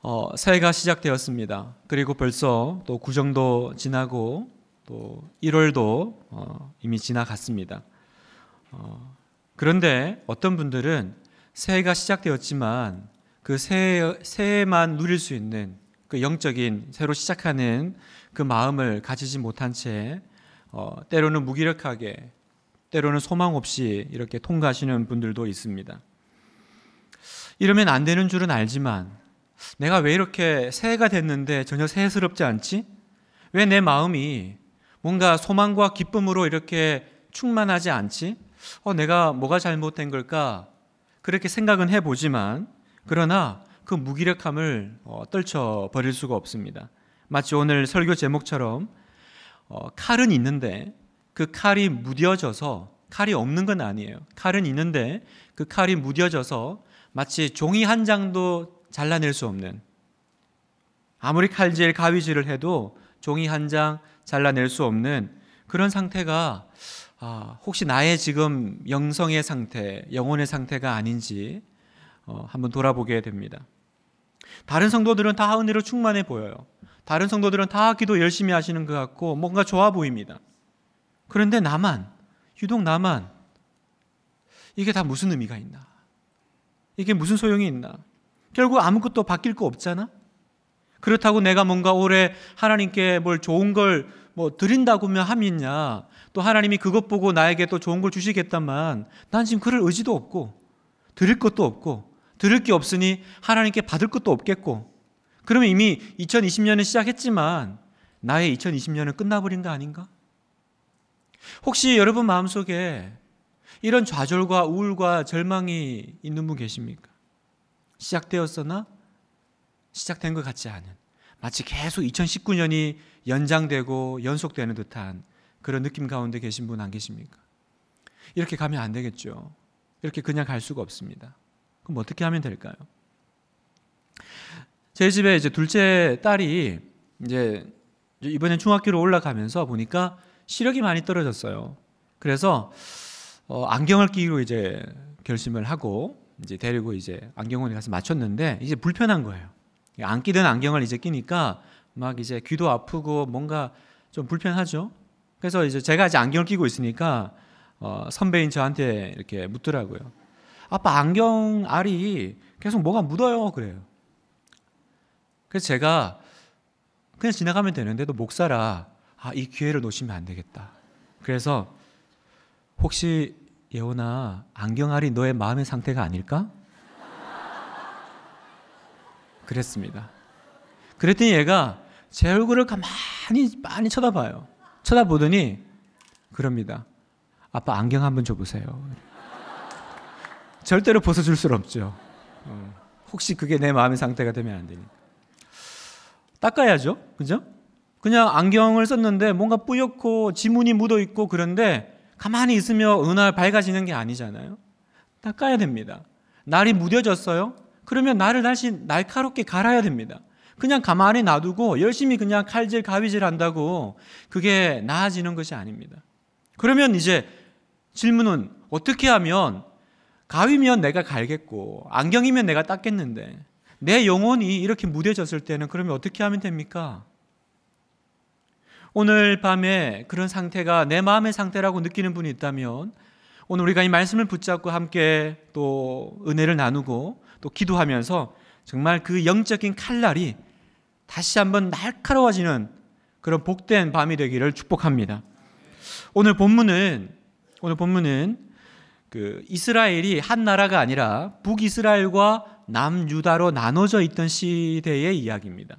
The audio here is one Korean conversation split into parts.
어, 새해가 시작되었습니다. 그리고 벌써 또 구정도 지나고 또 1월도 어, 이미 지나갔습니다. 어, 그런데 어떤 분들은 새해가 시작되었지만 그 새해, 새해만 누릴 수 있는 그 영적인 새로 시작하는 그 마음을 가지지 못한 채 어, 때로는 무기력하게 때로는 소망 없이 이렇게 통과하시는 분들도 있습니다. 이러면 안 되는 줄은 알지만 내가 왜 이렇게 새해가 됐는데 전혀 새해스럽지 않지? 왜 내 마음이 뭔가 소망과 기쁨으로 이렇게 충만하지 않지? 어, 내가 뭐가 잘못된 걸까? 그렇게 생각은 해보지만, 그러나 그 무기력함을 어, 떨쳐버릴 수가 없습니다. 마치 오늘 설교 제목처럼 어, 칼은 있는데 그 칼이 무뎌져서 칼이 없는 건 아니에요. 칼은 있는데 그 칼이 무뎌져서 마치 종이 한 장도 잘라낼 수 없는 아무리 칼질, 가위질을 해도 종이 한 장 잘라낼 수 없는 그런 상태가 아, 혹시 나의 지금 영성의 상태, 영혼의 상태가 아닌지 어, 한번 돌아보게 됩니다. 다른 성도들은 다 은혜로 충만해 보여요. 다른 성도들은 다 기도 열심히 하시는 것 같고 뭔가 좋아 보입니다. 그런데 나만, 유독 나만, 이게 다 무슨 의미가 있나? 이게 무슨 소용이 있나? 결국 아무것도 바뀔 거 없잖아? 그렇다고 내가 뭔가 올해 하나님께 뭘 좋은 걸 뭐 드린다고면 함이냐? 또 하나님이 그것 보고 나에게 또 좋은 걸 주시겠다만 난 지금 그럴 의지도 없고 드릴 것도 없고 드릴 게 없으니 하나님께 받을 것도 없겠고 그러면 이미 2020년은 시작했지만 나의 2020년은 끝나버린 거 아닌가? 혹시 여러분 마음속에 이런 좌절과 우울과 절망이 있는 분 계십니까? 시작되었으나 시작된 것 같지 않은 마치 계속 2019년이 연장되고 연속되는 듯한 그런 느낌 가운데 계신 분 안 계십니까? 이렇게 가면 안 되겠죠. 이렇게 그냥 갈 수가 없습니다. 그럼 어떻게 하면 될까요? 제 집에 이제 둘째 딸이 이제 이번에 중학교로 올라가면서 보니까 시력이 많이 떨어졌어요. 그래서 어, 안경을 끼기로 이제 결심을 하고 이제 데리고 이제 안경원에 가서 맞췄는데 이제 불편한 거예요. 안 끼던 안경을 이제 끼니까 막 이제 귀도 아프고 뭔가 좀 불편하죠. 그래서 이제 제가 이제 안경을 끼고 있으니까 어, 선배인 저한테 이렇게 묻더라고요. 아빠 안경 알이 계속 뭐가 묻어요 그래요. 그래서 제가 그냥 지나가면 되는데도 목사라 아, 이 기회를 놓치면 안 되겠다. 그래서 혹시 예원아, 안경알이 너의 마음의 상태가 아닐까? 그랬습니다. 그랬더니 얘가 제 얼굴을 가만히 많이 쳐다봐요. 쳐다보더니 그럽니다. 아빠 안경 한번 줘보세요. 절대로 벗어줄 수 없죠. 어, 혹시 그게 내 마음의 상태가 되면 안 되니까. 닦아야죠. 그죠? 그냥 안경을 썼는데 뭔가 뿌옇고 지문이 묻어 있고 그런데 가만히 있으며 은하 밝아지는 게 아니잖아요. 닦아야 됩니다. 날이 무뎌졌어요. 그러면 날을 다시 날카롭게 갈아야 됩니다. 그냥 가만히 놔두고 열심히 그냥 칼질 가위질 한다고 그게 나아지는 것이 아닙니다. 그러면 이제 질문은 어떻게 하면 가위면 내가 갈겠고 안경이면 내가 닦겠는데 내 영혼이 이렇게 무뎌졌을 때는 그러면 어떻게 하면 됩니까? 오늘 밤에 그런 상태가 내 마음의 상태라고 느끼는 분이 있다면 오늘 우리가 이 말씀을 붙잡고 함께 또 은혜를 나누고 또 기도하면서 정말 그 영적인 칼날이 다시 한번 날카로워지는 그런 복된 밤이 되기를 축복합니다. 오늘 본문은 오늘 본문은 그 이스라엘이 한 나라가 아니라 북이스라엘과 남유다로 나눠져 있던 시대의 이야기입니다.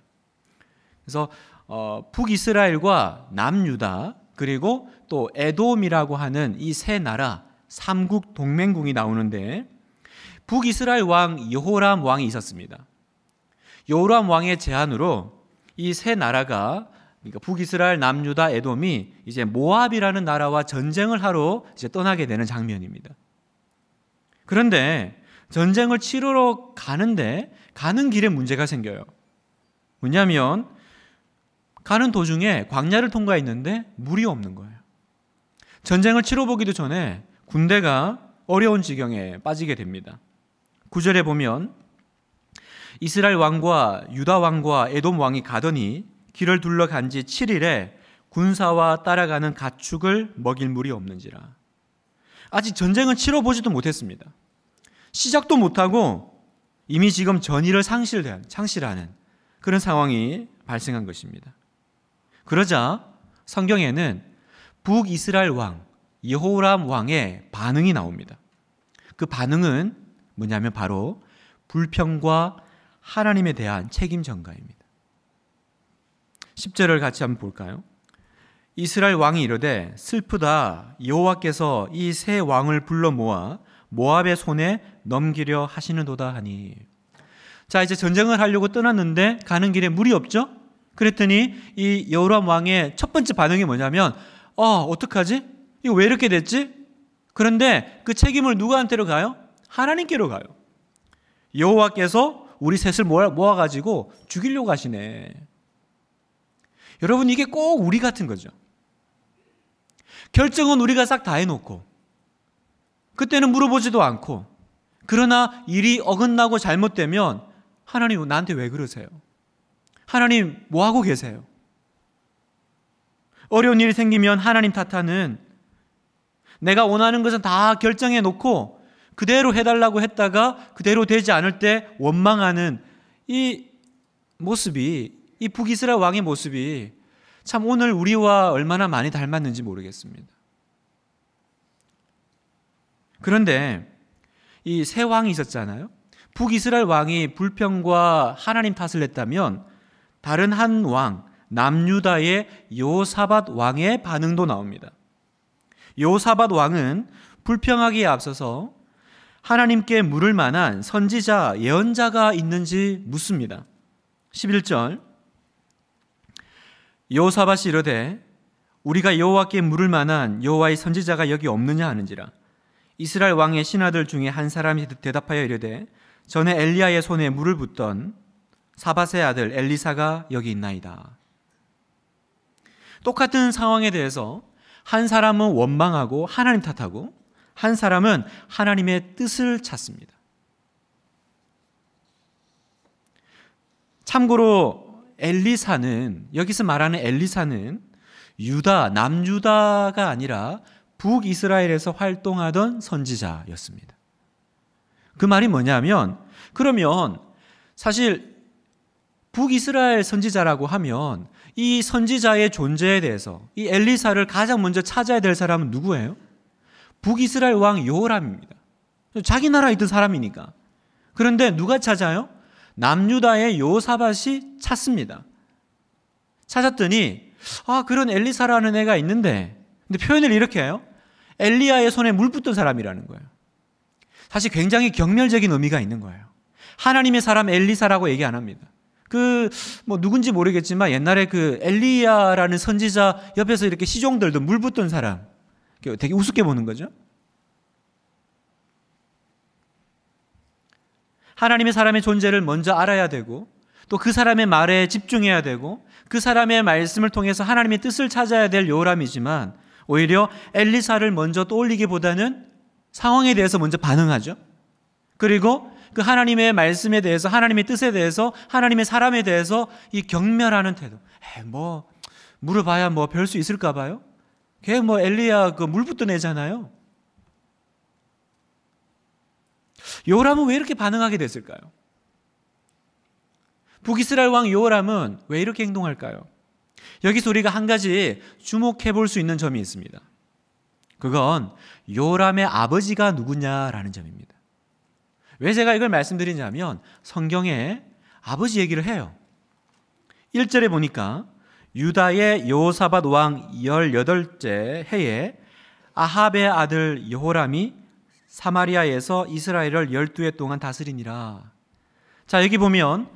그래서 어, 북이스라엘과 남유다 그리고 또 에돔이라고 하는 이 세 나라 삼국 동맹국이 나오는데 북이스라엘 왕 여호람 왕이 있었습니다. 여호람 왕의 제안으로 이 세 나라가 그러니까 북이스라엘, 남유다, 에돔이 이제 모압이라는 나라와 전쟁을 하러 이제 떠나게 되는 장면입니다. 그런데 전쟁을 치르러 가는데 가는 길에 문제가 생겨요. 뭐냐면 가는 도중에 광야를 통과했는데 물이 없는 거예요. 전쟁을 치러보기도 전에 군대가 어려운 지경에 빠지게 됩니다. 구절에 보면 이스라엘 왕과 유다 왕과 에돔 왕이 가더니 길을 둘러간 지 7일에 군사와 따라가는 가축을 먹일 물이 없는지라. 아직 전쟁은 치러보지도 못했습니다. 시작도 못하고 이미 지금 전의를 상실한, 상실하는 그런 상황이 발생한 것입니다. 그러자 성경에는 북이스라엘 왕 여호람 왕의 반응이 나옵니다. 그 반응은 뭐냐면 바로 불평과 하나님에 대한 책임 전가입니다. 10절을 같이 한번 볼까요? 이스라엘 왕이 이르되 슬프다 여호와께서 이 세 왕을 불러 모아 모압의 손에 넘기려 하시는도다 하니 자 이제 전쟁을 하려고 떠났는데 가는 길에 물이 없죠? 그랬더니 이 여호람 왕의 첫 번째 반응이 뭐냐면 어, 어떡하지? 이거 왜 이렇게 됐지? 그런데 그 책임을 누구한테로 가요? 하나님께로 가요. 여호와께서 우리 셋을 모아 가지고 죽이려고 하시네. 여러분 이게 꼭 우리 같은 거죠. 결정은 우리가 싹 다 해놓고 그때는 물어보지도 않고 그러나 일이 어긋나고 잘못되면 하나님 나한테 왜 그러세요? 하나님 뭐 하고 계세요? 어려운 일이 생기면 하나님 탓하는 내가 원하는 것은 다 결정해 놓고 그대로 해달라고 했다가 그대로 되지 않을 때 원망하는 이 모습이 이 북이스라 왕의 모습이 참 오늘 우리와 얼마나 많이 닮았는지 모르겠습니다. 그런데 이 세 왕이 있었잖아요. 북이스라엘 왕이 불평과 하나님 탓을 했다면 다른 한 왕, 남유다의 요사밧 왕의 반응도 나옵니다. 요사밭 왕은 불평하기에 앞서서 하나님께 물을 만한 선지자, 예언자가 있는지 묻습니다. 11절 요사밭이 이르되 우리가 여호와께 물을 만한 여호와의 선지자가 여기 없느냐 하는지라 이스라엘 왕의 신하들 중에 한 사람이 대답하여 이르되 전에 엘리야의 손에 물을 붓던 사밧의 아들 엘리사가 여기 있나이다. 똑같은 상황에 대해서 한 사람은 원망하고 하나님 탓하고 한 사람은 하나님의 뜻을 찾습니다. 참고로 엘리사는 여기서 말하는 엘리사는 유다 남유다가 아니라 북이스라엘에서 활동하던 선지자였습니다. 그 말이 뭐냐면 그러면 사실 북이스라엘 선지자라고 하면 이 선지자의 존재에 대해서 이 엘리사를 가장 먼저 찾아야 될 사람은 누구예요? 북이스라엘 왕 요람입니다. 자기 나라에 있던 사람이니까. 그런데 누가 찾아요? 남유다의 요사밭이 찾습니다. 찾았더니 아 그런 엘리사라는 애가 있는데 근데 표현을 이렇게 해요. 엘리야의 손에 물 붙던 사람이라는 거예요. 사실 굉장히 경멸적인 의미가 있는 거예요. 하나님의 사람 엘리사라고 얘기 안 합니다. 그뭐 누군지 모르겠지만 옛날에 그 엘리야라는 선지자 옆에서 이렇게 시종들도 물붓던 사람 되게 우습게 보는 거죠. 하나님의 사람의 존재를 먼저 알아야 되고 또 그 사람의 말에 집중해야 되고 그 사람의 말씀을 통해서 하나님의 뜻을 찾아야 될 요람이지만 오히려 엘리사를 먼저 떠올리기보다는 상황에 대해서 먼저 반응하죠. 그리고 그 하나님의 말씀에 대해서 하나님의 뜻에 대해서 하나님의 사람에 대해서 이 경멸하는 태도. 에, 뭐 물어봐야 뭐 별 수 있을까 봐요. 걔 뭐 엘리야 그물 붙던 애잖아요. 요람은 왜 이렇게 반응하게 됐을까요? 북이스라엘 왕 요람은 왜 이렇게 행동할까요? 여기서 우리가 한 가지 주목해 볼 수 있는 점이 있습니다. 그건 요람의 아버지가 누구냐라는 점입니다. 왜 제가 이걸 말씀드리냐면 성경에 아버지 얘기를 해요. 1절에 보니까 유다의 여사밧왕 18째 해에 아합의 아들 여호람이 사마리아에서 이스라엘을 12해 동안 다스리니라. 자, 여기 보면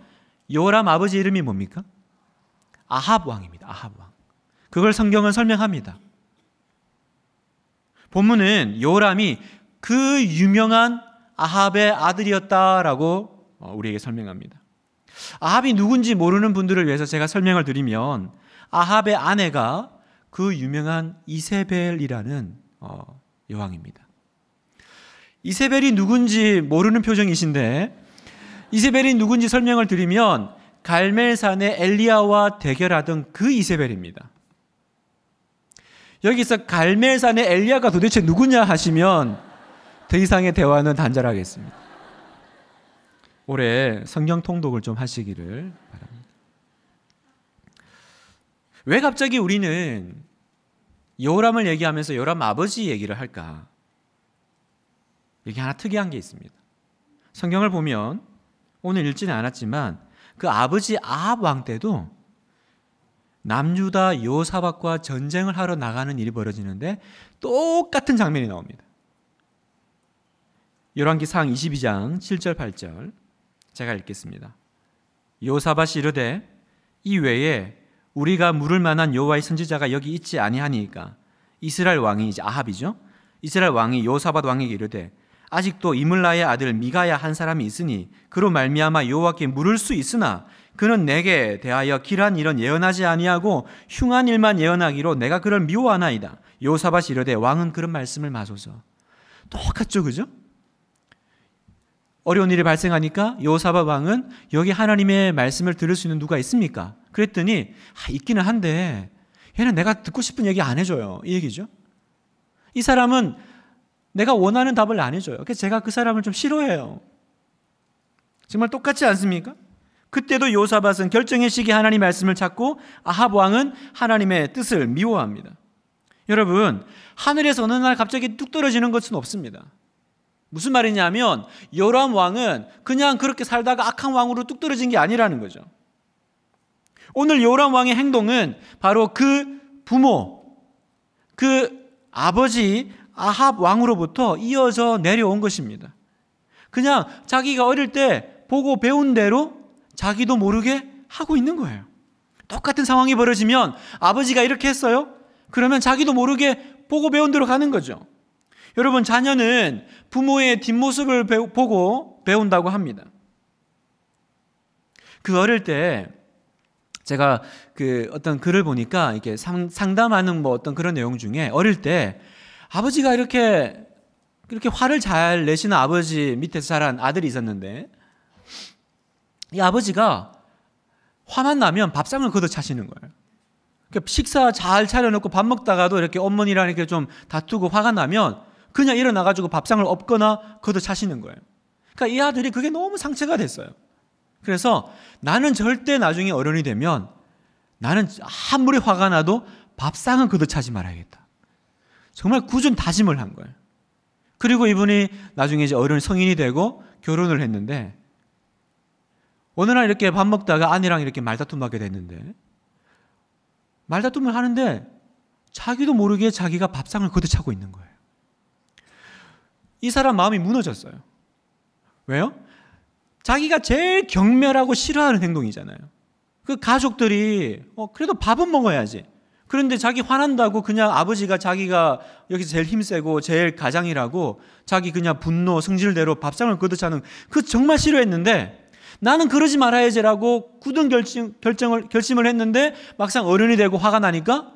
여람 아버지 이름이 뭡니까? 아합 왕입니다. 아합 왕. 그걸 성경은 설명합니다. 본문은 여람이그 유명한 아합의 아들이었다라고 어, 우리에게 설명합니다. 아합이 누군지 모르는 분들을 위해서 제가 설명을 드리면 아합의 아내가 그 유명한 이세벨이라는 어, 여왕입니다. 이세벨이 누군지 모르는 표정이신데 이세벨이 누군지 설명을 드리면 갈멜산의 엘리야와 대결하던 그 이세벨입니다. 여기서 갈멜산의 엘리야가 도대체 누구냐 하시면 더 이상의 대화는 단절하겠습니다. 올해 성경 통독을 좀 하시기를 바랍니다. 왜 갑자기 우리는 여호람을 얘기하면서 여호람 아버지 얘기를 할까? 여기 하나 특이한 게 있습니다. 성경을 보면 오늘 읽지는 않았지만 그 아버지 아합 왕 때도 남유다 요사박과 전쟁을 하러 나가는 일이 벌어지는데 똑같은 장면이 나옵니다. 열왕기상 22장 7절 8절 제가 읽겠습니다. 요사밭이 이르되 이 외에 우리가 물을 만한 여호와의 선지자가 여기 있지 아니하니까 이스라엘 왕이 이제 아합이죠. 이스라엘 왕이 요사밭 왕에게 이르되 아직도 이물라의 아들 미가야 한 사람이 있으니 그로 말미암아 여호와께 물을 수 있으나 그는 내게 대하여 길한 일은 예언하지 아니하고 흉한 일만 예언하기로 내가 그를 미워하나이다. 요사밭이 이르되 왕은 그런 말씀을 마소서. 똑같죠, 그죠? 어려운 일이 발생하니까 여호사바 왕은 여기 하나님의 말씀을 들을 수 있는 누가 있습니까? 그랬더니 아, 있기는 한데 얘는 내가 듣고 싶은 얘기 안 해줘요. 이 얘기죠. 이 사람은 내가 원하는 답을 안 해줘요. 그래서 제가 그 사람을 좀 싫어해요. 정말 똑같지 않습니까? 그때도 요사밭은 결정의 시기 하나님 말씀을 찾고 아합 왕은 하나님의 뜻을 미워합니다. 여러분 하늘에서 어느 날 갑자기 뚝 떨어지는 것은 없습니다. 무슨 말이냐면 여람 왕은 그냥 그렇게 살다가 악한 왕으로 뚝 떨어진 게 아니라는 거죠. 오늘 여람 왕의 행동은 바로 그 부모, 그 아버지 아합 왕으로부터 이어져 내려온 것입니다. 그냥 자기가 어릴 때 보고 배운 대로 자기도 모르게 하고 있는 거예요. 똑같은 상황이 벌어지면 아버지가 이렇게 했어요? 그러면 자기도 모르게 보고 배운 대로 가는 거죠. 여러분, 자녀는 부모의 뒷모습을 배우, 보고 배운다고 합니다. 그 어릴 때 제가 그 어떤 글을 보니까 이게 상담하는 뭐 어떤 그런 내용 중에 어릴 때 아버지가 이렇게 그렇게 화를 잘 내시는 아버지 밑에서 자란 아들이 있었는데 이 아버지가 화만 나면 밥상을 걷어차시는 거예요. 그러니까 식사 잘 차려놓고 밥 먹다가도 이렇게 어머니랑 이렇게 좀 다투고 화가 나면 그냥 일어나가지고 밥상을 엎거나 거둬 차시는 거예요. 그러니까 이 아들이 그게 너무 상처가 됐어요. 그래서 나는 절대 나중에 어른이 되면 나는 아무리 화가 나도 밥상은 거둬 차지 말아야겠다. 정말 굳은 다짐을 한 거예요. 그리고 이분이 나중에 이제 어른 성인이 되고 결혼을 했는데 어느 날 이렇게 밥 먹다가 아내랑 이렇게 말다툼 하게 됐는데 말다툼을 하는데 자기도 모르게 자기가 밥상을 거둬 차고 있는 거예요. 이 사람 마음이 무너졌어요. 왜요? 자기가 제일 경멸하고 싫어하는 행동이잖아요. 그 가족들이 어, 그래도 밥은 먹어야지. 그런데 자기 화난다고 그냥 아버지가 자기가 여기서 제일 힘세고 제일 가장이라고 자기 그냥 분노 승질대로 밥상을 거듯하는그 정말 싫어했는데 나는 그러지 말아야지라고 굳은 결심, 결정을, 결심을 했는데 막상 어른이 되고 화가 나니까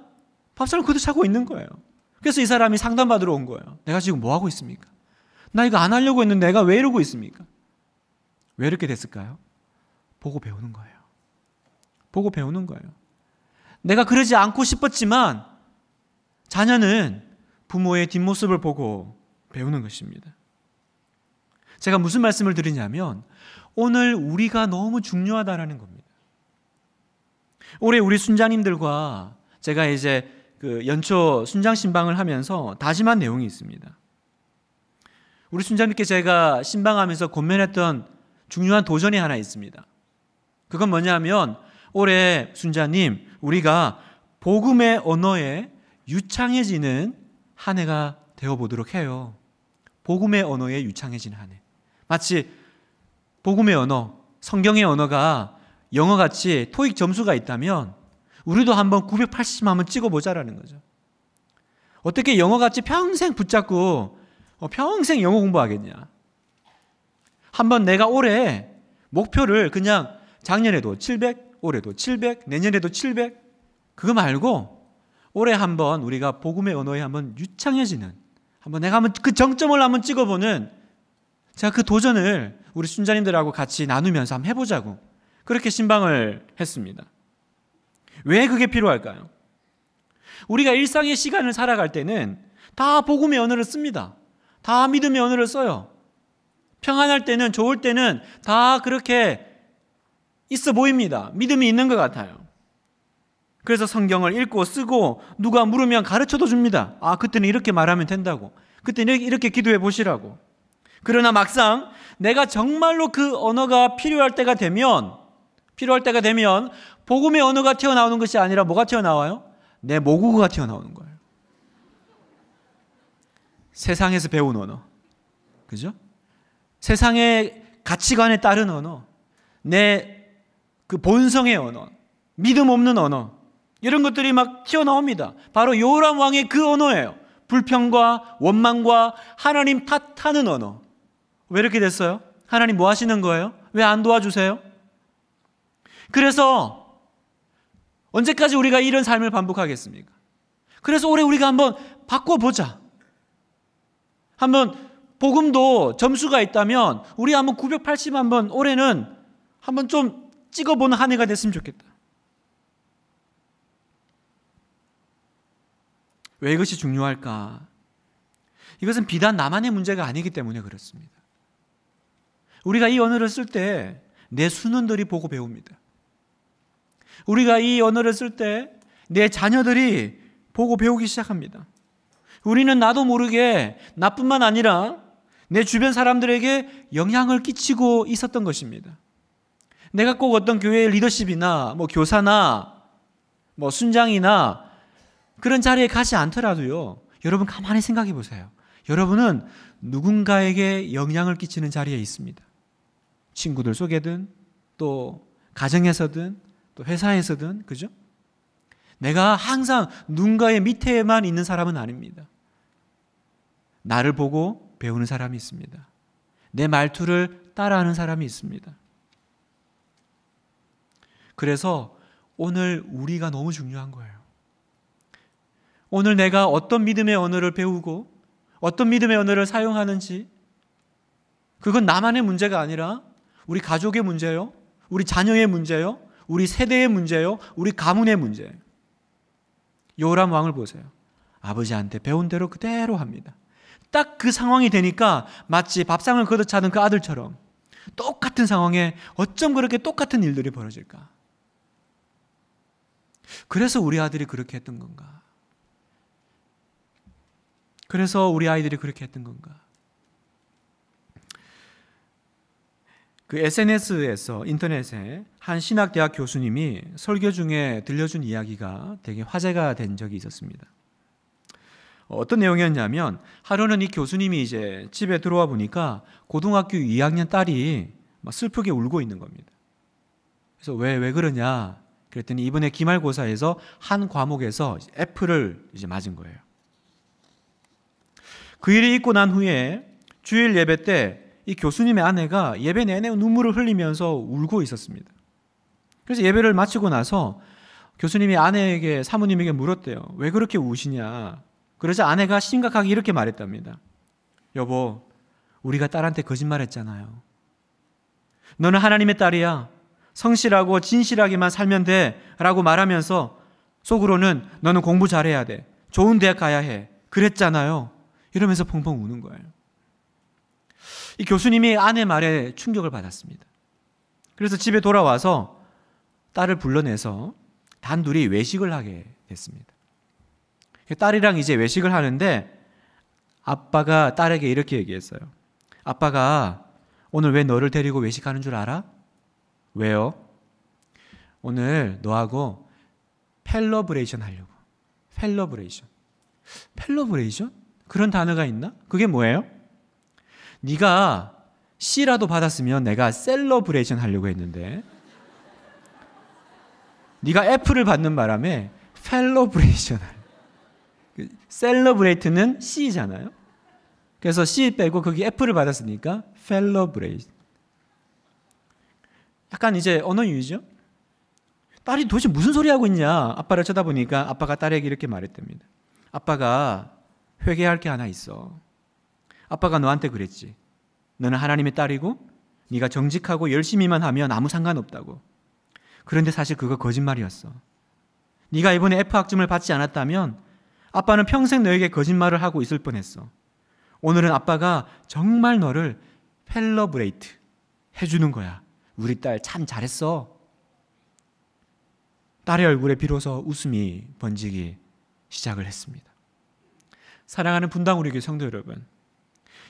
밥상을 끄듯하고 있는 거예요. 그래서 이 사람이 상담받으러 온 거예요. 내가 지금 뭐 하고 있습니까? 나 이거 안 하려고 했는데 내가 왜 이러고 있습니까? 왜 이렇게 됐을까요? 보고 배우는 거예요. 보고 배우는 거예요. 내가 그러지 않고 싶었지만 자녀는 부모의 뒷모습을 보고 배우는 것입니다. 제가 무슨 말씀을 드리냐면 오늘 우리가 너무 중요하다라는 겁니다. 올해 우리 순장님들과 제가 이제 그 연초 순장 신방을 하면서 다짐한 내용이 있습니다. 우리 순장님께 제가 신방하면서 고민했던 중요한 도전이 하나 있습니다. 그건 뭐냐면 올해 순자님 우리가 복음의 언어에 유창해지는 한 해가 되어 보도록 해요. 복음의 언어에 유창해진 한 해. 마치 복음의 언어, 성경의 언어가 영어 같이 토익 점수가 있다면 우리도 한번 980 한번 찍어보자라는 거죠. 어떻게 영어 같이 평생 붙잡고 어, 평생 영어 공부하겠냐? 한번 내가 올해 목표를 그냥 작년에도 700, 올해도 700, 내년에도 700 그거 말고 올해 한번 우리가 복음의 언어에 한번 유창해지는 한번 내가 한번 그 정점을 한번 찍어보는 제가 그 도전을 우리 순자님들하고 같이 나누면서 한번 해보자고 그렇게 신방을 했습니다. 왜 그게 필요할까요? 우리가 일상의 시간을 살아갈 때는 다 복음의 언어를 씁니다. 다 믿음의 언어를 써요. 평안할 때는 좋을 때는 다 그렇게 있어 보입니다. 믿음이 있는 것 같아요. 그래서 성경을 읽고 쓰고 누가 물으면 가르쳐도 줍니다. 아, 그때는 이렇게 말하면 된다고. 그때는 이렇게, 기도해 보시라고. 그러나 막상 내가 정말로 그 언어가 필요할 때가 되면 필요할 때가 되면 복음의 언어가 튀어나오는 것이 아니라 뭐가 튀어나와요? 내 모국어가 튀어나오는 거예요. 세상에서 배운 언어. 그죠? 세상의 가치관에 따른 언어. 내 그 본성의 언어. 믿음 없는 언어. 이런 것들이 막 튀어나옵니다. 바로 요람 왕의 그 언어예요. 불평과 원망과 하나님 탓하는 언어. 왜 이렇게 됐어요? 하나님 뭐 하시는 거예요? 왜 안 도와주세요? 그래서 언제까지 우리가 이런 삶을 반복하겠습니까? 그래서 올해 우리가 한번 바꿔보자. 한번 복음도 점수가 있다면 우리 한번 980 한번 올해는 한번 좀 찍어보는 한 해가 됐으면 좋겠다. 왜 이것이 중요할까? 이것은 비단 나만의 문제가 아니기 때문에 그렇습니다. 우리가 이 언어를 쓸 때 내 수능들이 보고 배웁니다. 우리가 이 언어를 쓸 때 내 자녀들이 보고 배우기 시작합니다. 우리는 나도 모르게 나뿐만 아니라 내 주변 사람들에게 영향을 끼치고 있었던 것입니다. 내가 꼭 어떤 교회의 리더십이나 뭐 교사나 뭐 순장이나 그런 자리에 가지 않더라도요. 여러분 가만히 생각해 보세요. 여러분은 누군가에게 영향을 끼치는 자리에 있습니다. 친구들 속에든 또 가정에서든 또 회사에서든 그죠? 내가 항상 누군가의 밑에만 있는 사람은 아닙니다. 나를 보고 배우는 사람이 있습니다. 내 말투를 따라하는 사람이 있습니다. 그래서 오늘 우리가 너무 중요한 거예요. 오늘 내가 어떤 믿음의 언어를 배우고 어떤 믿음의 언어를 사용하는지 그건 나만의 문제가 아니라 우리 가족의 문제요. 우리 자녀의 문제요. 우리 세대의 문제요. 우리 가문의 문제요 요람 왕을 보세요. 아버지한테 배운 대로 그대로 합니다. 딱그 상황이 되니까 마치 밥상을 거둬차는그 아들처럼 똑같은 상황에 어쩜 그렇게 똑같은 일들이 벌어질까? 그래서 우리 아들이 그렇게 했던 건가? 그래서 우리 아이들이 그렇게 했던 건가? 그 SNS에서 인터넷에 한 신학대학 교수님이 설교 중에 들려준 이야기가 되게 화제가 된 적이 있었습니다. 어떤 내용이었냐면 하루는 이 교수님이 이제 집에 들어와 보니까 고등학교 2학년 딸이 막 슬프게 울고 있는 겁니다. 그래서 왜, 왜 그러냐? 그랬더니 이번에 기말고사에서 한 과목에서 F를 이제 맞은 거예요. 그 일이 있고 난 후에 주일 예배 때 이 교수님의 아내가 예배 내내 눈물을 흘리면서 울고 있었습니다. 그래서 예배를 마치고 나서 교수님이 아내에게 사모님에게 물었대요. 왜 그렇게 우시냐? 그러자 아내가 심각하게 이렇게 말했답니다. 여보, 우리가 딸한테 거짓말했잖아요. 너는 하나님의 딸이야. 성실하고 진실하게만 살면 돼. 라고 말하면서 속으로는 너는 공부 잘해야 돼. 좋은 대학 가야 해. 그랬잖아요. 이러면서 펑펑 우는 거예요. 이 교수님이 아내 말에 충격을 받았습니다. 그래서 집에 돌아와서 딸을 불러내서 단둘이 외식을 하게 됐습니다. 그 딸이랑 이제 외식을 하는데 아빠가 딸에게 이렇게 얘기했어요. 아빠가 오늘 왜 너를 데리고 외식하는 줄 알아? 왜요? 오늘 너하고 펠러브레이션 하려고. 펠러브레이션. 펠러브레이션? 그런 단어가 있나? 그게 뭐예요? 네가 C라도 받았으면 내가 셀러브레이션 하려고 했는데 네가 F를 받는 바람에 펠러브레이션 셀러브레이트는 C잖아요. 그래서 C 빼고 거기 F를 받았으니까 셀러브레이트 약간 이제 언어 유희죠? 딸이 도대체 무슨 소리 하고 있냐? 아빠를 쳐다보니까 아빠가 딸에게 이렇게 말했답니다. 아빠가 회개할 게 하나 있어. 아빠가 너한테 그랬지. 너는 하나님의 딸이고 네가 정직하고 열심히만 하면 아무 상관없다고. 그런데 사실 그거 거짓말이었어. 네가 이번에 F 학점을 받지 않았다면 아빠는 평생 너에게 거짓말을 하고 있을 뻔했어. 오늘은 아빠가 정말 너를 펠러브레이트 해주는 거야. 우리 딸 참 잘했어. 딸의 얼굴에 비로소 웃음이 번지기 시작을 했습니다. 사랑하는 분당우리 교 성도 여러분,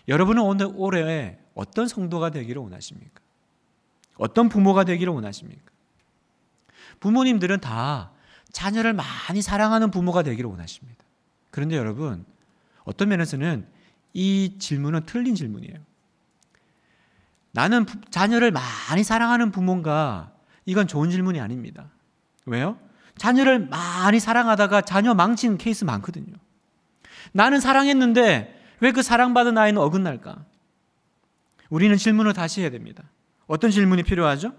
여러분은 오늘 올해 어떤 성도가 되기를 원하십니까? 어떤 부모가 되기를 원하십니까? 부모님들은 다 자녀를 많이 사랑하는 부모가 되기를 원하십니다. 그런데 여러분, 어떤 면에서는 이 질문은 틀린 질문이에요. 나는 자녀를 많이 사랑하는 부모인가? 이건 좋은 질문이 아닙니다. 왜요? 자녀를 많이 사랑하다가 자녀 망친 케이스 많거든요. 나는 사랑했는데 왜 그 사랑받은 아이는 어긋날까? 우리는 질문을 다시 해야 됩니다. 어떤 질문이 필요하죠?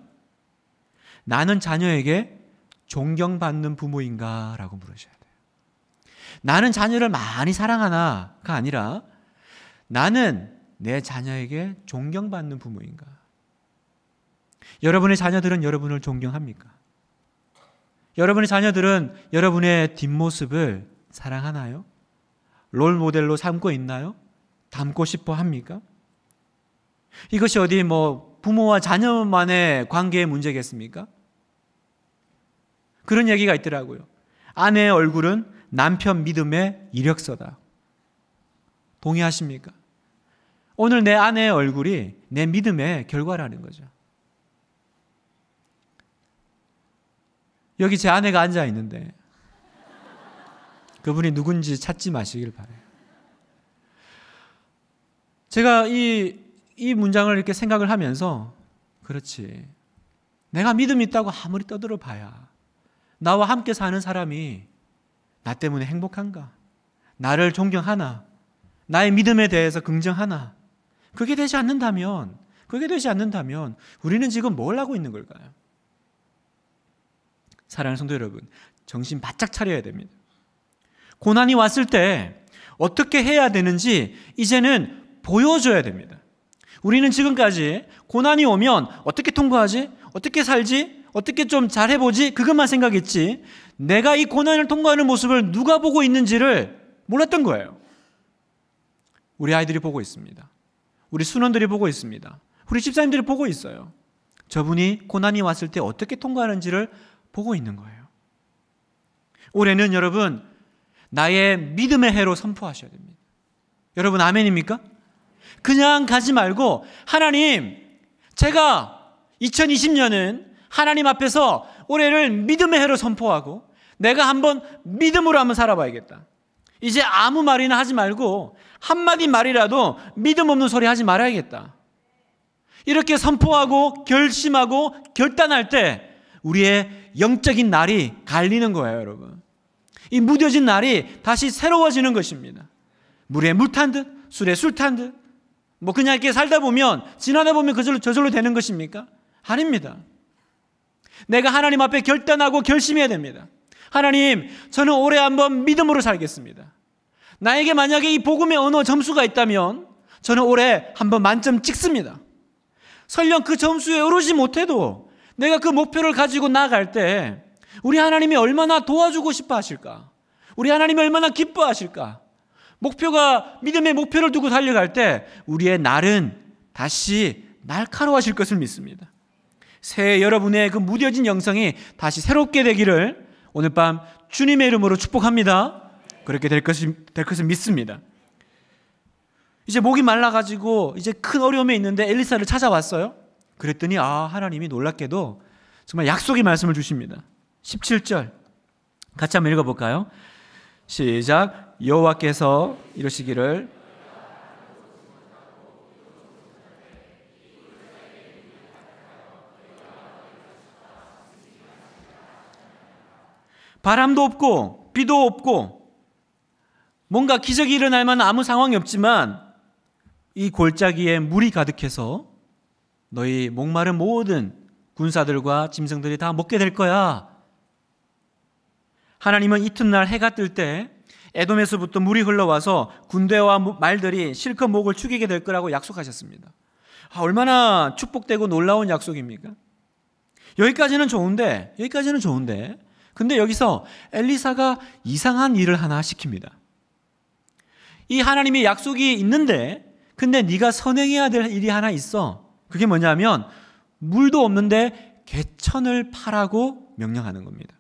나는 자녀에게 존경받는 부모인가? 라고 물으셔요. 나는 자녀를 많이 사랑하나가 아니라 나는 내 자녀에게 존경받는 부모인가? 여러분의 자녀들은 여러분을 존경합니까? 여러분의 자녀들은 여러분의 뒷모습을 사랑하나요? 롤 모델로 삼고 있나요? 닮고 싶어 합니까? 이것이 어디 뭐 부모와 자녀만의 관계의 문제겠습니까? 그런 얘기가 있더라고요. 아내의 얼굴은 남편 믿음의 이력서다. 동의하십니까? 오늘 내 아내의 얼굴이 내 믿음의 결과라는 거죠. 여기 제 아내가 앉아 있는데 그분이 누군지 찾지 마시길 바래요. 제가 이, 이 문장을 이렇게 생각을 하면서 그렇지. 내가 믿음 있다고 아무리 떠들어 봐야 나와 함께 사는 사람이 나 때문에 행복한가? 나를 존경하나? 나의 믿음에 대해서 긍정하나? 그게 되지 않는다면, 그게 되지 않는다면 우리는 지금 뭘 하고 있는 걸까요? 사랑하는 성도 여러분, 정신 바짝 차려야 됩니다. 고난이 왔을 때 어떻게 해야 되는지 이제는 보여줘야 됩니다. 우리는 지금까지 고난이 오면 어떻게 통과하지? 어떻게 살지? 어떻게 좀 잘해보지? 그것만 생각했지. 내가 이 고난을 통과하는 모습을 누가 보고 있는지를 몰랐던 거예요. 우리 아이들이 보고 있습니다. 우리 순원들이 보고 있습니다. 우리 집사님들이 보고 있어요. 저분이 고난이 왔을 때 어떻게 통과하는지를 보고 있는 거예요. 올해는 여러분 나의 믿음의 해로 선포하셔야 됩니다. 여러분 아멘입니까? 그냥 가지 말고 하나님 제가 2020년은 하나님 앞에서 올해를 믿음의 해로 선포하고 내가 한번 믿음으로 한번 살아봐야겠다. 이제 아무 말이나 하지 말고 한마디 말이라도 믿음 없는 소리 하지 말아야겠다. 이렇게 선포하고 결심하고 결단할 때 우리의 영적인 날이 갈리는 거예요, 여러분. 이 무뎌진 날이 다시 새로워지는 것입니다. 물에 물 탄 듯, 술에 술 탄 듯. 뭐 그냥 이렇게 살다 보면 지나다 보면 그절로 저절로 되는 것입니까? 아닙니다. 내가 하나님 앞에 결단하고 결심해야 됩니다. 하나님, 저는 올해 한번 믿음으로 살겠습니다. 나에게 만약에 이 복음의 언어 점수가 있다면 저는 올해 한번 만점 찍습니다. 설령 그 점수에 오르지 못해도 내가 그 목표를 가지고 나아갈 때 우리 하나님이 얼마나 도와주고 싶어 하실까? 우리 하나님이 얼마나 기뻐하실까? 목표가 믿음의 목표를 두고 달려갈 때 우리의 날은 다시 날카로워질 것을 믿습니다. 새해 여러분의 그 무뎌진 영성이 다시 새롭게 되기를 오늘 밤 주님의 이름으로 축복합니다. 그렇게 될, 것이, 될 것을 믿습니다. 이제 목이 말라가지고 이제 큰 어려움에 있는데 엘리사를 찾아왔어요. 그랬더니 아 하나님이 놀랍게도 정말 약속의 말씀을 주십니다. 17절 같이 한번 읽어볼까요? 시작 여호와께서 이러시기를 바람도 없고 비도 없고 뭔가 기적이 일어날 만한 아무 상황이 없지만 이 골짜기에 물이 가득해서 너희 목마른 모든 군사들과 짐승들이 다 먹게 될 거야. 하나님은 이튿날 해가 뜰 때 에돔에서부터 물이 흘러와서 군대와 말들이 실컷 목을 축이게 될 거라고 약속하셨습니다. 아, 얼마나 축복되고 놀라운 약속입니까? 여기까지는 좋은데, 여기까지는 좋은데, 근데 여기서 엘리사가 이상한 일을 하나 시킵니다. 이 하나님의 약속이 있는데 근데 네가 선행해야 될 일이 하나 있어. 그게 뭐냐면 물도 없는데 개천을 파라고 명령하는 겁니다.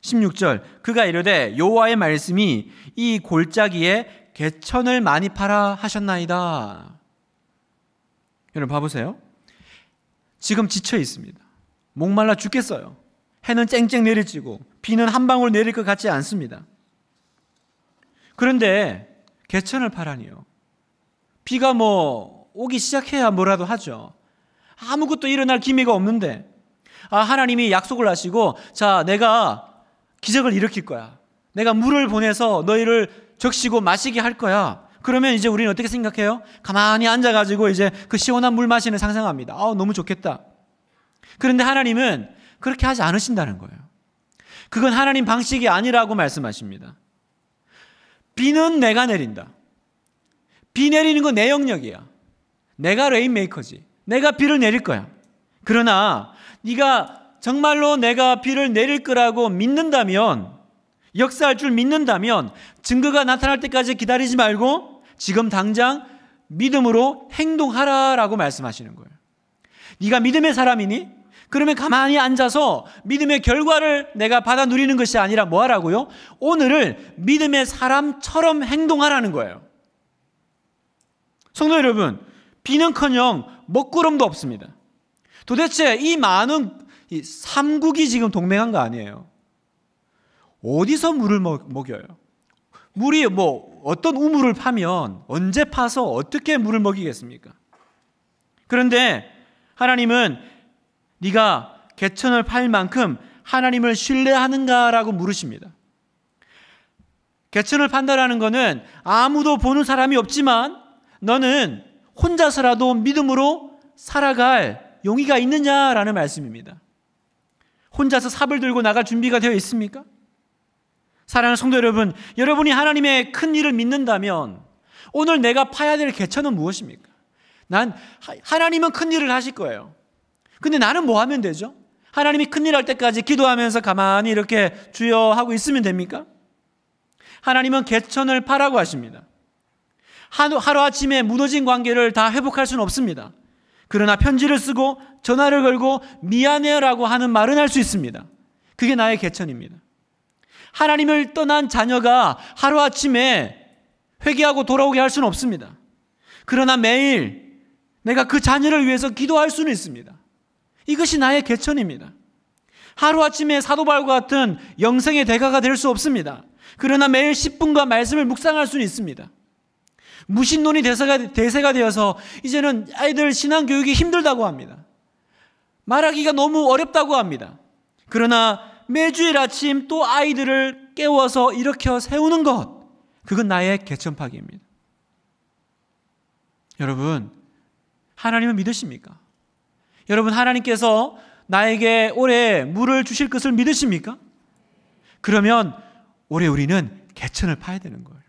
16절 그가 이르되 여호와의 말씀이 이 골짜기에 개천을 많이 파라 하셨나이다. 여러분 봐보세요. 지금 지쳐 있습니다. 목말라 죽겠어요. 해는 쨍쨍 내리쬐고 비는 한 방울 내릴 것 같지 않습니다. 그런데 개천을 파라니요. 비가 뭐 오기 시작해야 뭐라도 하죠. 아무것도 일어날 기미가 없는데 아 하나님이 약속을 하시고 자 내가 기적을 일으킬 거야. 내가 물을 보내서 너희를 적시고 마시게 할 거야. 그러면 이제 우리는 어떻게 생각해요? 가만히 앉아가지고 이제 그 시원한 물 마시는 상상합니다. 아 너무 좋겠다. 그런데 하나님은 그렇게 하지 않으신다는 거예요. 그건 하나님 방식이 아니라고 말씀하십니다. 비는 내가 내린다. 비 내리는 건 내 영역이야. 내가 레인메이커지. 내가 비를 내릴 거야. 그러나 네가 정말로 내가 비를 내릴 거라고 믿는다면 역사할 줄 믿는다면 증거가 나타날 때까지 기다리지 말고 지금 당장 믿음으로 행동하라라고 말씀하시는 거예요. 네가 믿음의 사람이니 그러면 가만히 앉아서 믿음의 결과를 내가 받아 누리는 것이 아니라 뭐 하라고요? 오늘을 믿음의 사람처럼 행동하라는 거예요. 성도 여러분, 비는커녕 먹구름도 없습니다. 도대체 이 많은 이 삼국이 지금 동맹한 거 아니에요? 어디서 물을 먹여요? 물이 뭐 어떤 우물을 파면 언제 파서 어떻게 물을 먹이겠습니까? 그런데 하나님은 네가 개천을 팔 만큼 하나님을 신뢰하는가라고 물으십니다. 개천을 판다라는 것은 아무도 보는 사람이 없지만 너는 혼자서라도 믿음으로 살아갈 용의가 있느냐라는 말씀입니다. 혼자서 삽을 들고 나갈 준비가 되어 있습니까? 사랑하는 성도 여러분, 여러분이 하나님의 큰 일을 믿는다면 오늘 내가 파야 될 개천은 무엇입니까? 난 하나님은 큰 일을 하실 거예요. 근데 나는 뭐 하면 되죠? 하나님이 큰 일 할 때까지 기도하면서 가만히 이렇게 주여 하고 있으면 됩니까? 하나님은 개천을 파라고 하십니다. 하루아침에 무너진 관계를 다 회복할 수는 없습니다. 그러나 편지를 쓰고 전화를 걸고 미안해라고 하는 말은 할 수 있습니다. 그게 나의 개천입니다. 하나님을 떠난 자녀가 하루아침에 회개하고 돌아오게 할 수는 없습니다. 그러나 매일 내가 그 자녀를 위해서 기도할 수는 있습니다. 이것이 나의 개천입니다. 하루아침에 사도바과 같은 영생의 대가가 될 수 없습니다. 그러나 매일 10분과 말씀을 묵상할 수는 있습니다. 무신론이 대세가, 대세가 되어서 이제는 아이들 신앙교육이 힘들다고 합니다. 말하기가 너무 어렵다고 합니다. 그러나 매주일 아침 또 아이들을 깨워서 일으켜 세우는 것, 그건 나의 개천파기입니다. 여러분, 하나님을 믿으십니까? 여러분 하나님께서 나에게 올해 물을 주실 것을 믿으십니까? 그러면 올해 우리는 개천을 파야 되는 거예요.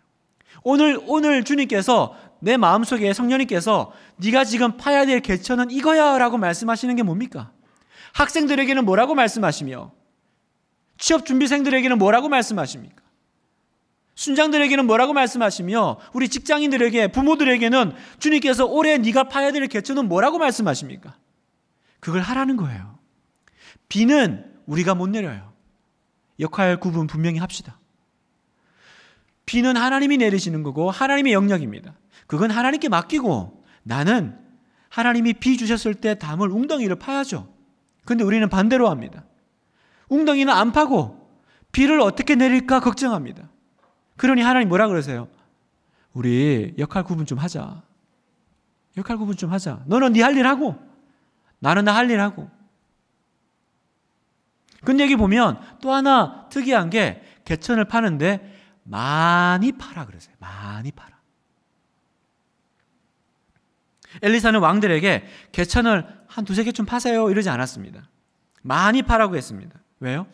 오늘 오늘 주님께서 내 마음속에 성령님께서 네가 지금 파야 될 개천은 이거야라고 말씀하시는 게 뭡니까? 학생들에게는 뭐라고 말씀하시며 취업 준비생들에게는 뭐라고 말씀하십니까? 순장들에게는 뭐라고 말씀하시며 우리 직장인들에게 부모들에게는 주님께서 올해 네가 파야 될 개천은 뭐라고 말씀하십니까? 그걸 하라는 거예요. 비는 우리가 못 내려요. 역할 구분 분명히 합시다. 비는 하나님이 내리시는 거고 하나님의 영역입니다. 그건 하나님께 맡기고 나는 하나님이 비 주셨을 때 담을 웅덩이를 파야죠. 근데 우리는 반대로 합니다. 웅덩이는 안 파고 비를 어떻게 내릴까 걱정합니다. 그러니 하나님 뭐라 그러세요? 우리 역할 구분 좀 하자. 역할 구분 좀 하자. 너는 네 할 일 하고 나는 나 할 일 하고. 근데 여기 보면 또 하나 특이한 게 개천을 파는데 많이 팔아 그러세요. 많이 팔아. 엘리사는 왕들에게 개천을 한 두세 개쯤 파세요 이러지 않았습니다. 많이 파라고 했습니다. 왜요?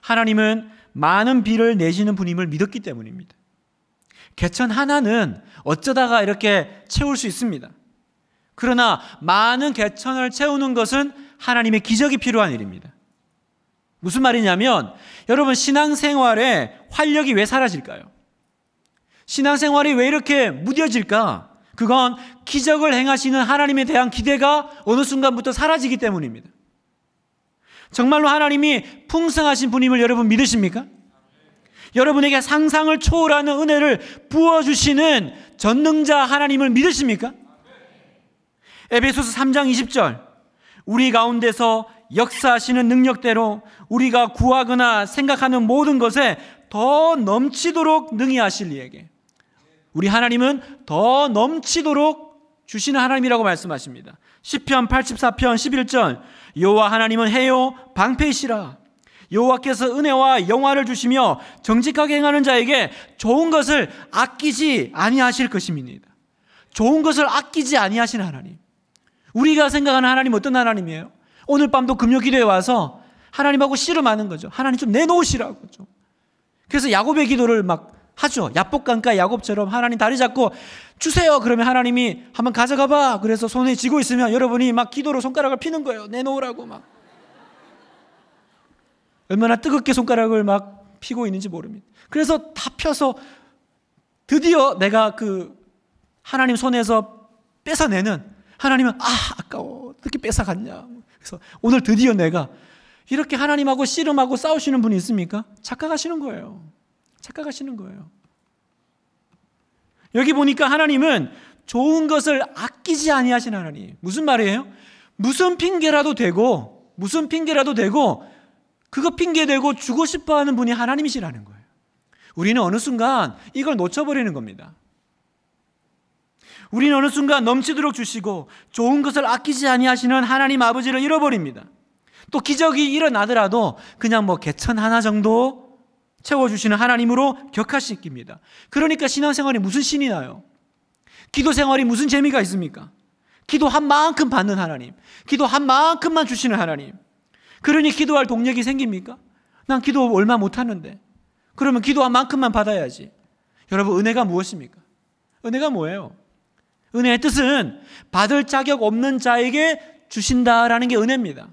하나님은 많은 비를 내시는 분임을 믿었기 때문입니다. 개천 하나는 어쩌다가 이렇게 채울 수 있습니다. 그러나 많은 개천을 채우는 것은 하나님의 기적이 필요한 일입니다. 무슨 말이냐면 여러분 신앙생활에 활력이 왜 사라질까요? 신앙생활이 왜 이렇게 무뎌질까? 그건 기적을 행하시는 하나님에 대한 기대가 어느 순간부터 사라지기 때문입니다. 정말로 하나님이 풍성하신 분임을 여러분 믿으십니까? 여러분에게 상상을 초월하는 은혜를 부어주시는 전능자 하나님을 믿으십니까? 에베소서 3장 20절 우리 가운데서 역사하시는 능력대로 우리가 구하거나 생각하는 모든 것에 더 넘치도록 능히 하실 이에게 우리 하나님은 더 넘치도록 주시는 하나님이라고 말씀하십니다. 10편 84편 11절 여호와 하나님은 해요 방패이시라 여호와께서 은혜와 영화를 주시며 정직하게 행하는 자에게 좋은 것을 아끼지 아니하실 것입니다. 좋은 것을 아끼지 아니하시는 하나님. 우리가 생각하는 하나님 어떤 하나님이에요? 오늘 밤도 금요 기도에 와서 하나님하고 씨름하는 거죠. 하나님 좀 내놓으시라고 좀. 그래서 야곱의 기도를 막 하죠. 야복강가 야곱처럼 하나님 다리 잡고 주세요. 그러면 하나님이 한번 가져가 봐. 그래서 손에 쥐고 있으면 여러분이 막 기도로 손가락을 피는 거예요. 내놓으라고 막. 얼마나 뜨겁게 손가락을 막 피고 있는지 모릅니다. 그래서 다 펴서 드디어 내가 그 하나님 손에서 뺏어내는 하나님은 아 아까워 어떻게 뺏어갔냐 그래서 오늘 드디어 내가 이렇게 하나님하고 씨름하고 싸우시는 분이 있습니까? 착각하시는 거예요 착각하시는 거예요 여기 보니까 하나님은 좋은 것을 아끼지 아니하신 하나님 무슨 말이에요? 무슨 핑계라도 되고 무슨 핑계라도 되고 그거 핑계 대고 주고 싶어 하는 분이 하나님이시라는 거예요. 우리는 어느 순간 이걸 놓쳐버리는 겁니다. 우리는 어느 순간 넘치도록 주시고 좋은 것을 아끼지 아니하시는 하나님 아버지를 잃어버립니다. 또 기적이 일어나더라도 그냥 뭐 개천 하나 정도 채워주시는 하나님으로 격하시킵니다. 그러니까 신앙생활이 무슨 신이 나요? 기도생활이 무슨 재미가 있습니까? 기도한 만큼 받는 하나님, 기도한 만큼만 주시는 하나님. 그러니 기도할 동력이 생깁니까? 난 기도 얼마 못하는데. 그러면 기도한 만큼만 받아야지. 여러분, 은혜가 무엇입니까? 은혜가 뭐예요? 은혜의 뜻은 받을 자격 없는 자에게 주신다라는 게 은혜입니다.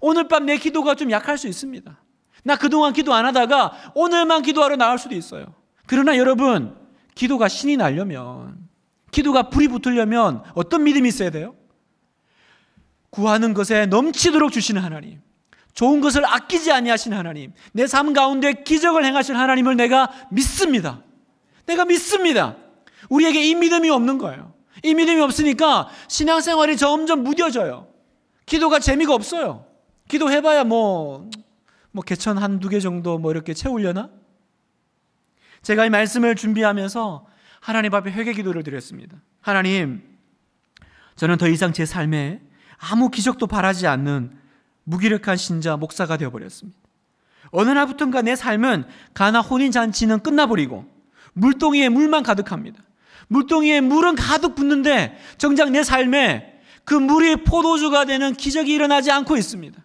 오늘 밤 내 기도가 좀 약할 수 있습니다. 나 그동안 기도 안 하다가 오늘만 기도하러 나갈 수도 있어요. 그러나 여러분, 기도가 신이 나려면, 기도가 불이 붙으려면 어떤 믿음이 있어야 돼요? 구하는 것에 넘치도록 주시는 하나님, 좋은 것을 아끼지 아니하신 하나님, 내 삶 가운데 기적을 행하신 하나님을 내가 믿습니다. 내가 믿습니다. 우리에게 이 믿음이 없는 거예요. 이 믿음이 없으니까 신앙생활이 점점 무뎌져요. 기도가 재미가 없어요. 기도해봐야 뭐, 뭐 개천 한두 개 정도 뭐 이렇게 채우려나? 제가 이 말씀을 준비하면서 하나님 앞에 회개 기도를 드렸습니다. 하나님, 저는 더 이상 제 삶에 아무 기적도 바라지 않는 무기력한 신자 목사가 되어버렸습니다. 어느 날부턴가 내 삶은 가나 혼인 잔치는 끝나버리고 물동이에 물만 가득합니다. 물동이에 물은 가득 붙는데 정작 내 삶에 그 물이 포도주가 되는 기적이 일어나지 않고 있습니다.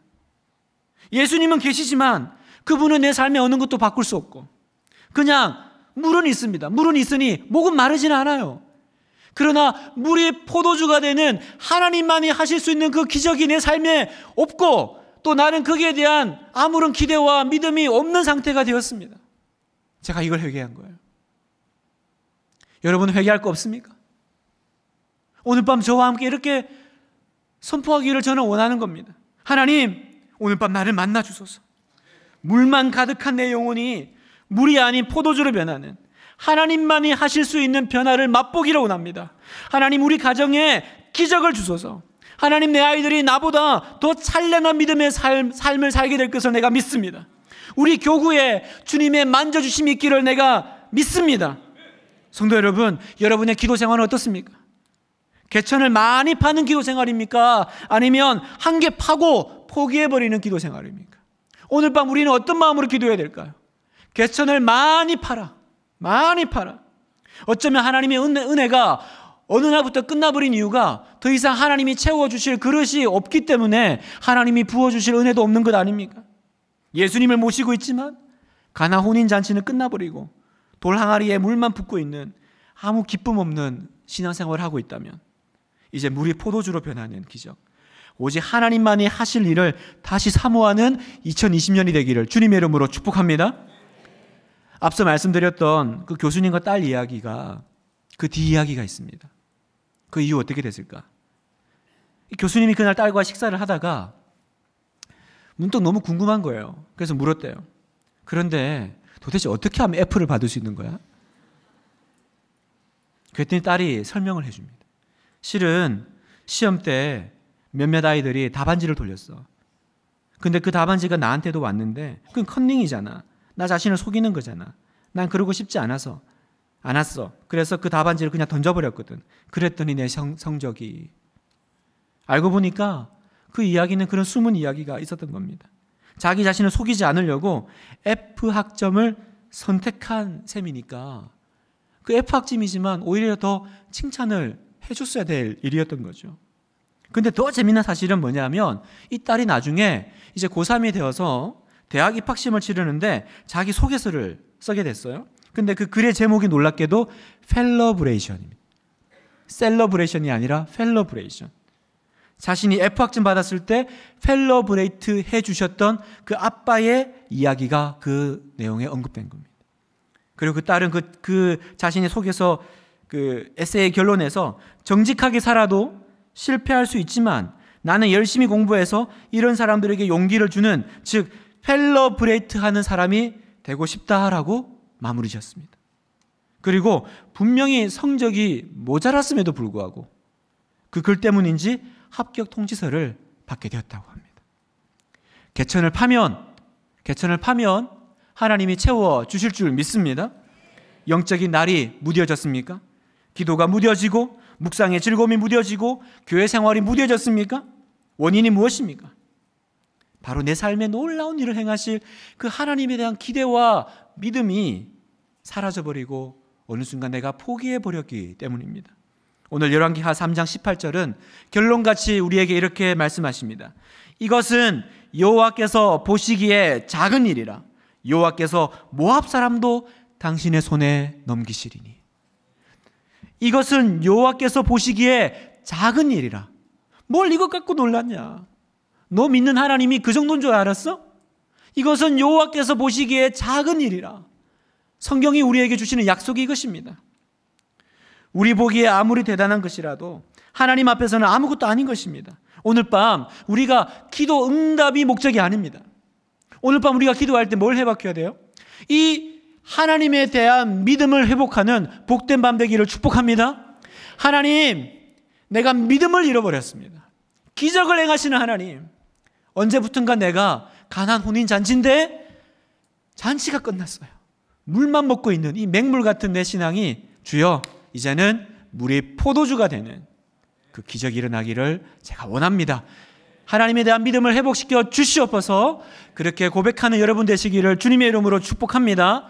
예수님은 계시지만 그분은 내 삶에 어느 것도 바꿀 수 없고 그냥 물은 있습니다. 물은 있으니 목은 마르진 않아요. 그러나 물이 포도주가 되는 하나님만이 하실 수 있는 그 기적이 내 삶에 없고 또 나는 거기에 대한 아무런 기대와 믿음이 없는 상태가 되었습니다. 제가 이걸 회개한 거예요. 여러분 회개할 거 없습니까? 오늘 밤 저와 함께 이렇게 선포하기를 저는 원하는 겁니다. 하나님, 오늘 밤 나를 만나 주소서. 물만 가득한 내 영혼이 물이 아닌 포도주로 변하는 하나님만이 하실 수 있는 변화를 맛보기를 원합니다. 하나님 우리 가정에 기적을 주소서. 하나님 내 아이들이 나보다 더 찬란한 믿음의 삶, 삶을 살게 될 것을 내가 믿습니다. 우리 교구에 주님의 만져주심이 있기를 내가 믿습니다. 성도 여러분, 여러분의 기도 생활은 어떻습니까? 개천을 많이 파는 기도 생활입니까? 아니면 한 개 파고 포기해버리는 기도 생활입니까? 오늘 밤 우리는 어떤 마음으로 기도해야 될까요? 개천을 많이 팔아. 많이 팔아. 어쩌면 하나님의 은혜, 가 어느 날부터 끝나버린 이유가 더 이상 하나님이 채워주실 그릇이 없기 때문에 하나님이 부어주실 은혜도 없는 것 아닙니까? 예수님을 모시고 있지만 가나 혼인잔치는 끝나버리고 돌 항아리에 물만 붓고 있는 아무 기쁨 없는 신앙생활을 하고 있다면 이제 물이 포도주로 변하는 기적. 오직 하나님만이 하실 일을 다시 사모하는 2020년이 되기를 주님의 이름으로 축복합니다. 앞서 말씀드렸던 그 교수님과 딸 이야기가 그 뒤이야기가 있습니다. 그이후 어떻게 됐을까? 교수님이 그날 딸과 식사를 하다가 문득 너무 궁금한 거예요. 그래서 물었대요. 그런데 도대체 어떻게 하면 F를 받을 수 있는 거야? 그랬더니 딸이 설명을 해줍니다. 실은 시험 때 몇몇 아이들이 답안지를 돌렸어. 근데 그 답안지가 나한테도 왔는데 그건 컨닝이잖아. 나 자신을 속이는 거잖아. 난 그러고 싶지 않아서 안았어. 그래서 그 답안지를 그냥 던져버렸거든. 그랬더니 내 성, 성적이 알고 보니까 그 이야기는 그런 숨은 이야기가 있었던 겁니다. 자기 자신을 속이지 않으려고 F 학점을 선택한 셈이니까 그 F 학점이지만 오히려 더 칭찬을 해줬어야 될 일이었던 거죠. 근데 더 재미난 사실은 뭐냐면 이 딸이 나중에 이제 고3이 되어서 대학 입학시험을 치르는데 자기 소개서를 쓰게 됐어요. 근데 그 글의 제목이 놀랍게도 펠러브레이션입니다. 셀러브레이션이 아니라 펠러브레이션. 자신이 F 확진 받았을 때 펠러브레이트 해주셨던 그 아빠의 이야기가 그 내용에 언급된 겁니다. 그리고 그 딸은 그, 그 자신의 속에서 그 에세이 결론에서 정직하게 살아도 실패할 수 있지만 나는 열심히 공부해서 이런 사람들에게 용기를 주는 즉 펠러브레이트 하는 사람이 되고 싶다라고 마무리 지었습니다. 그리고 분명히 성적이 모자랐음에도 불구하고 그 글 때문인지 합격 통지서를 받게 되었다고 합니다. 개천을 파면 개천을 파면 하나님이 채워 주실 줄 믿습니다. 영적인 날이 무뎌졌습니까? 기도가 무뎌지고 묵상의 즐거움이 무뎌지고 교회 생활이 무뎌졌습니까? 원인이 무엇입니까? 바로 내 삶에 놀라운 일을 행하실 그 하나님에 대한 기대와 믿음이 사라져버리고 어느 순간 내가 포기해버렸기 때문입니다. 오늘 열왕기하 3장 18절은 결론같이 우리에게 이렇게 말씀하십니다. 이것은 여호와께서 보시기에 작은 일이라 여호와께서 모압 사람도 당신의 손에 넘기시리니 이것은 여호와께서 보시기에 작은 일이라 뭘 이것 갖고 놀랐냐 너 믿는 하나님이 그 정도인 줄 알았어? 이것은 여호와께서 보시기에 작은 일이라 성경이 우리에게 주시는 약속이 이것입니다 우리 보기에 아무리 대단한 것이라도 하나님 앞에서는 아무것도 아닌 것입니다. 오늘 밤 우리가 기도 응답이 목적이 아닙니다. 오늘 밤 우리가 기도할 때 뭘 해바어야 돼요? 이 하나님에 대한 믿음을 회복하는 복된 밤 되기를 축복합니다. 하나님, 내가 믿음을 잃어버렸습니다. 기적을 행하시는 하나님, 언제부턴가 내가 가난 혼인 잔치인데 잔치가 끝났어요. 물만 먹고 있는 이 맹물 같은 내 신앙이 주여 이제는 물이 포도주가 되는 그 기적이 일어나기를 제가 원합니다. 하나님에 대한 믿음을 회복시켜 주시옵소서 그렇게 고백하는 여러분 되시기를 주님의 이름으로 축복합니다.